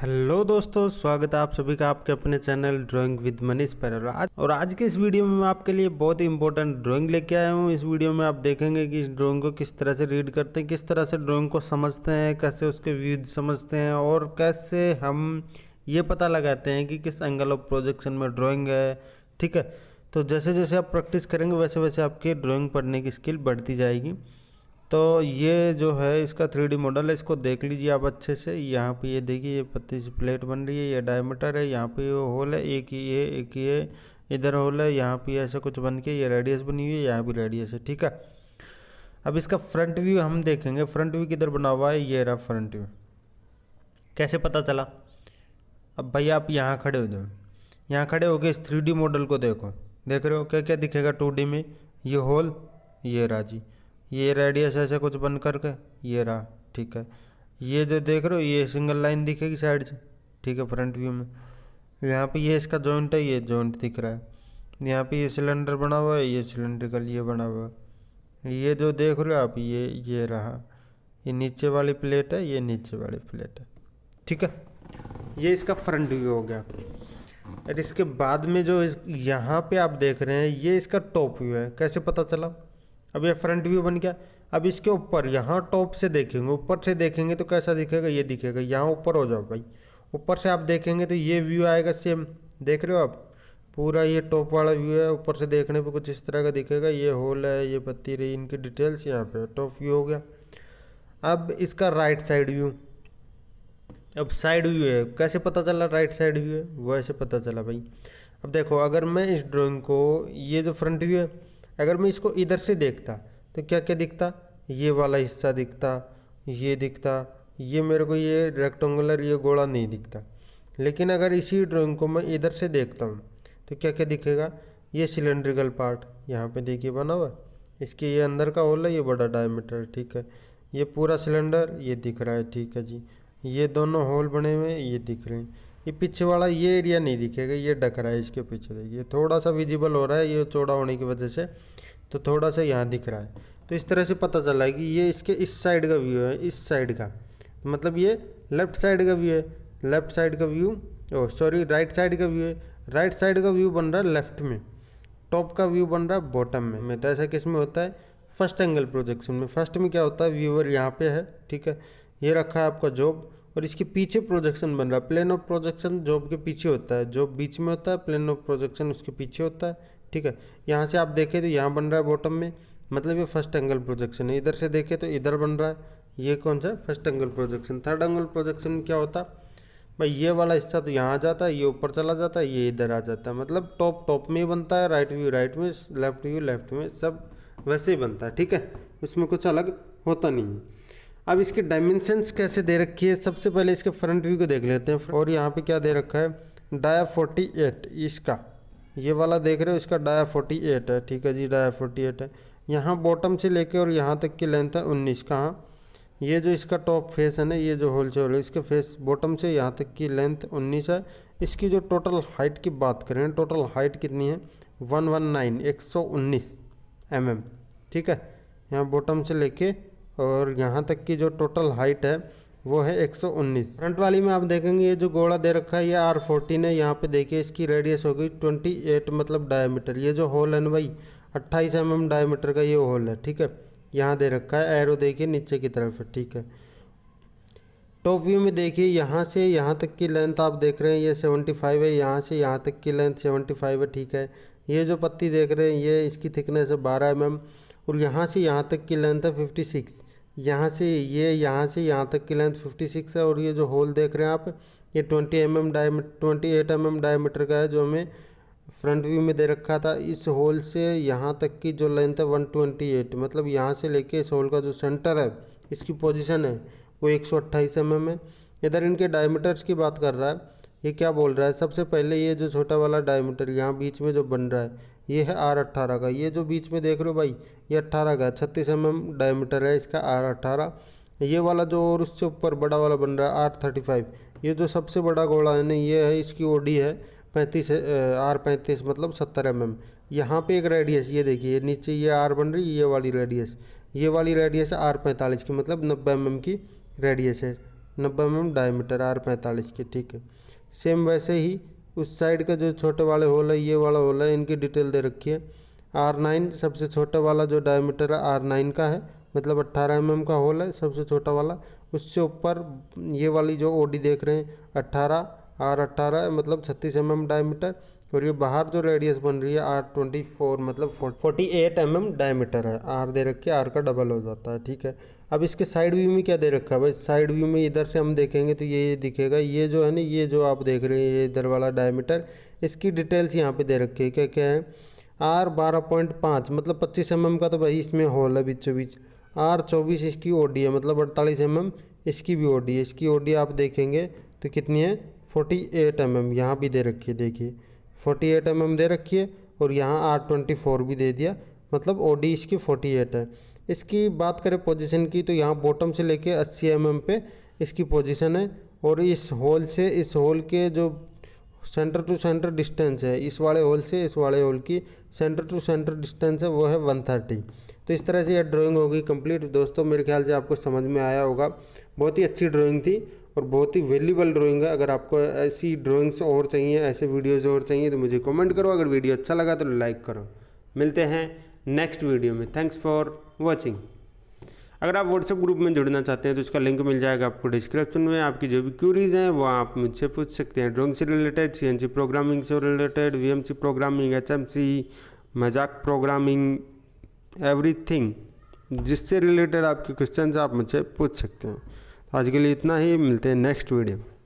Hello दोस्तों स्वागत है आप सभी का आपके अपने चैनल ड्राइंग विद मनीष पर आज और आज के इस वीडियो में मैं आपके लिए बहुत ही इंपॉर्टेंट ड्राइंग लेके आया हूँ इस वीडियो में आप देखेंगे कि इस ड्राइंग को किस तरह से रीड करते हैं किस तरह से ड्राइंग को समझते हैं कैसे उसके व्यूज समझते हैं और कैसे हम ये पता लगाते हैं कि किस एंगल ऑफ प्रोजेक्शन में ड्रॉइंग है ठीक है तो जैसे जैसे आप प्रैक्टिस करेंगे वैसे वैसे आपकी ड्राॅइंग पढ़ने की स्किल बढ़ती जाएगी तो ये जो है इसका थ्री मॉडल है इसको देख लीजिए आप अच्छे से यहाँ पे ये देखिए ये पत्ती सी प्लेट बन रही है ये डायमीटर है यहाँ पे ये होल है एक ये एक ये इधर होल है यहाँ पे ऐसा कुछ बन के ये रेडियस बनी हुई है यहाँ भी रेडियस है ठीक है अब इसका फ्रंट व्यू हम देखेंगे फ्रंट व्यू किधर बना हुआ है ये रहा फ्रंट व्यू कैसे पता चला अब भाई आप यहाँ खड़े हो जाओ यहाँ खड़े हो गए इस थ्री मॉडल को देखो देख रहे हो क्या क्या दिखेगा टू में ये होल ये राजी ये रेडियस ऐसे कुछ बन करके ये रहा ठीक है ये जो देख रहे हो ये सिंगल लाइन दिखेगी साइड से ठीक है फ्रंट व्यू में यहाँ पे ये इसका जॉइंट है ये जॉइंट दिख रहा है यहाँ पे ये सिलेंडर बना हुआ है ये सिलेंड्रिकल ये बना हुआ है ये जो देख रहे हो आप ये ये रहा ये नीचे वाली प्लेट है ये नीचे वाली प्लेट है ठीक है ये इसका फ्रंट व्यू हो गया और इसके बाद में जो इस यहाँ पे आप देख रहे हैं ये इसका टॉप व्यू है कैसे पता चला अब ये फ्रंट व्यू बन गया अब इसके ऊपर यहाँ टॉप से देखेंगे ऊपर से देखेंगे तो कैसा दिखेगा ये दिखेगा यहाँ ऊपर हो जाओ भाई ऊपर से आप देखेंगे तो ये व्यू आएगा सेम देख रहे हो आप पूरा ये टॉप वाला व्यू है ऊपर से देखने पे कुछ इस तरह का दिखेगा ये होल है ये पत्ती रही इनकी डिटेल्स यहाँ पे टॉप व्यू हो गया अब इसका राइट साइड व्यू अब साइड व्यू है कैसे पता चला राइट साइड व्यू है वैसे पता चला भाई अब देखो अगर मैं इस ड्राइंग को ये जो फ्रंट व्यू है अगर मैं इसको इधर से देखता तो क्या क्या दिखता ये वाला हिस्सा दिखता ये दिखता ये मेरे को ये रेक्टेंगुलर ये गोला नहीं दिखता लेकिन अगर इसी ड्राइंग को मैं इधर से देखता हूँ तो क्या क्या दिखेगा ये सिलेंड्रिकल पार्ट यहाँ पे देखिए बना हुआ इसके ये अंदर का होल है ये बड़ा डायमीटर ठीक है ये पूरा सिलेंडर ये दिख रहा है ठीक है जी ये दोनों होल बने हुए हैं ये दिख रहे हैं ये पीछे वाला ये एरिया नहीं दिखेगा ये डक रहा है इसके पीछे देखिए थोड़ा सा विजिबल हो रहा है ये चौड़ा होने की वजह से तो थोड़ा सा यहाँ दिख रहा है तो इस तरह से पता चला है कि ये इसके इस साइड का व्यू है इस साइड का तो मतलब ये लेफ्ट साइड का व्यू है लेफ्ट साइड का view oh sorry right side का व्यू है राइट साइड का व्यू बन रहा है लेफ्ट में टॉप का व्यू बन रहा है बॉटम में मैं तो ऐसा किस में होता है फर्स्ट एंगल प्रोजेक्शन में फर्स्ट में क्या होता है व्यूअर यहाँ पे है ठीक है ये रखा है आपका जॉब और इसके पीछे प्रोजेक्शन बन रहा है प्लेन ऑफ प्रोजेक्शन जॉब के पीछे होता है जॉब बीच में होता है प्लेन ऑफ प्रोजेक्शन उसके पीछे होता है ठीक है यहाँ से आप देखें तो यहाँ बन रहा है बॉटम में मतलब ये फर्स्ट एंगल प्रोजेक्शन है इधर से देखें तो इधर बन रहा है ये कौन सा है first angle projection third angle projection क्या होता है भाई ये वाला हिस्सा तो यहाँ जाता है ये ऊपर चला जाता है ये इधर आ जाता है मतलब टॉप टॉप में ही बनता है राइट व्यू राइट में लेफ्ट व्यू लेफ्ट में सब वैसे ही बनता है ठीक है उसमें कुछ अलग होता नहीं है अब इसके डायमेंशंस कैसे दे रखी है सबसे पहले इसके फ्रंट व्यू को देख लेते हैं और यहाँ पे क्या दे रखा है डाया 48 इसका ये वाला देख रहे हो इसका डाया 48 है ठीक है जी डाया 48 है यहाँ बॉटम से लेके और यहाँ तक की लेंथ है उन्नीस का हाँ ये जो इसका टॉप फेस है ना ये जो होल से होल इसके फेस बॉटम से यहाँ तक की लेंथ उन्नीस है इसकी जो टोटल हाइट की बात करें टोटल हाइट कितनी है वन वन नाइन एक सौ उन्नीस एम mm। एम ठीक है यहाँ बॉटम से लेके और यहाँ तक की जो टोटल हाइट है वो है 119 फ्रंट वाली में आप देखेंगे ये जो गोला दे रखा है ये आर फोर्टीन है यहाँ पे देखिए इसकी रेडियस हो गई ट्वेंटी मतलब डायमीटर ये जो होल है भाई अट्ठाईस एम एम डायमीटर का ये होल है ठीक है यहाँ दे रखा है एरो देखिए नीचे की तरफ है ठीक है टॉप व्यू में देखिए यहाँ से यहाँ तक की लेंथ आप देख रहे हैं ये 75 है यहाँ से यहाँ तक की लेंथ 75 है ठीक है ये जो पत्ती देख रहे हैं ये इसकी थिकनेस है 12 एम mm, और यहाँ से यहाँ तक की लेंथ है 56 यहाँ से ये यहाँ से यहाँ तक की लेंथ 56 है और ये जो होल देख रहे हैं आप ये 20 एम एम डायमी twenty eight M M diameter का है जो हमें फ्रंट व्यू में दे रखा था इस होल से यहाँ तक की जो लेंथ है 128 मतलब यहाँ से लेके इस होल का जो सेंटर है इसकी पोजीशन है वो एक सौ एम mm है इधर इनके डायमीटर्स की बात कर रहा है ये क्या बोल रहा है सबसे पहले ये जो छोटा वाला डायमीटर यहाँ बीच में जो बन रहा है ये है आर अट्ठारह का ये जो बीच में देख रहे हो भाई ये अट्ठारह का छत्तीस एम एम डायमीटर है इसका आर अट्ठारह ये वाला जो और उससे ऊपर बड़ा वाला बन रहा है आर थर्टी फाइव ये जो सबसे बड़ा गोला है ना ये है इसकी ओ डी है पैंतीस आर पैंतीस मतलब सत्तर एम mm। एम यहाँ पर एक रेडियस ये देखिए नीचे ये आर बन रही है ये वाली रेडियस ये वाली रेडियस आर पैंतालीस की मतलब नब्बे एम mm एम की रेडियस है नब्बे एम एम डायमीटर आर पैंतालीस की ठीक है सेम वैसे ही उस साइड का जो छोटे वाले होल है ये वाला होल है इनकी डिटेल दे रखी है आर नाइन सबसे छोटा वाला जो डायमीटर है आर नाइन का है मतलब अट्ठारह एम का होल है सबसे छोटा वाला उससे ऊपर ये वाली जो ओडी देख रहे हैं अट्ठारह आर अट्ठारह मतलब छत्तीस एम एम डायमीटर और ये बाहर जो रेडियस बन रही है आर ट्वेंटी फोर मतलब forty eight M M diameter है आर दे रखिए आर का डबल हो जाता है ठीक है अब इसके साइड व्यू में क्या दे रखा है भाई साइड व्यू में इधर से हम देखेंगे तो ये दिखेगा ये जो है ना ये जो आप देख रहे हैं ये इधर वाला डायमीटर इसकी डिटेल्स यहाँ पे दे रखी है क्या क्या है आर बारह पॉइंट पाँच मतलब पच्चीस एम का तो भाई इसमें होल है बीचों बीच आर चौबीस इसकी ओ है मतलब अड़तालीस एम इसकी भी ओ है इसकी ओ आप देखेंगे तो कितनी है फोर्टी एट एम एम यहाँ भी दे रखी है देखिए फोर्टी एट एम एम दे रखी है और यहाँ आर ट्वेंटी फोर भी दे दिया मतलब ओ डी इसकी फोर्टी एट है इसकी बात करें पोजीशन की तो यहाँ बॉटम से लेके 80 एम mm पे इसकी पोजीशन है और इस होल से इस होल के जो सेंटर टू सेंटर डिस्टेंस है इस वाले होल से इस वाले होल की सेंटर टू सेंटर डिस्टेंस है वो है वन थर्टी तो इस तरह से यह ड्राइंग होगी कंप्लीट दोस्तों मेरे ख्याल से आपको समझ में आया होगा बहुत ही अच्छी ड्राइंग थी और बहुत ही वैल्यूबल ड्राइंग है अगर आपको ऐसी ड्राइंग्स और चाहिए ऐसे वीडियोज़ और चाहिए तो मुझे कमेंट करो अगर वीडियो अच्छा लगा तो लाइक करो मिलते हैं नेक्स्ट वीडियो में थैंक्स फॉर वॉचिंग अगर आप व्हाट्सएप ग्रुप में जुड़ना चाहते हैं तो उसका लिंक मिल जाएगा आपको डिस्क्रिप्शन में आपकी जो भी क्यूरीज हैं वो आप मुझसे पूछ सकते हैं ड्रॉइंग से रिलेटेड सी प्रोग्रामिंग से रिलेटेड वी प्रोग्रामिंग एच मजाक प्रोग्रामिंग एवरीथिंग जिससे रिलेटेड आपके क्वेश्चन आप मुझसे पूछ सकते हैं आज के लिए इतना ही मिलते हैं नेक्स्ट वीडियो में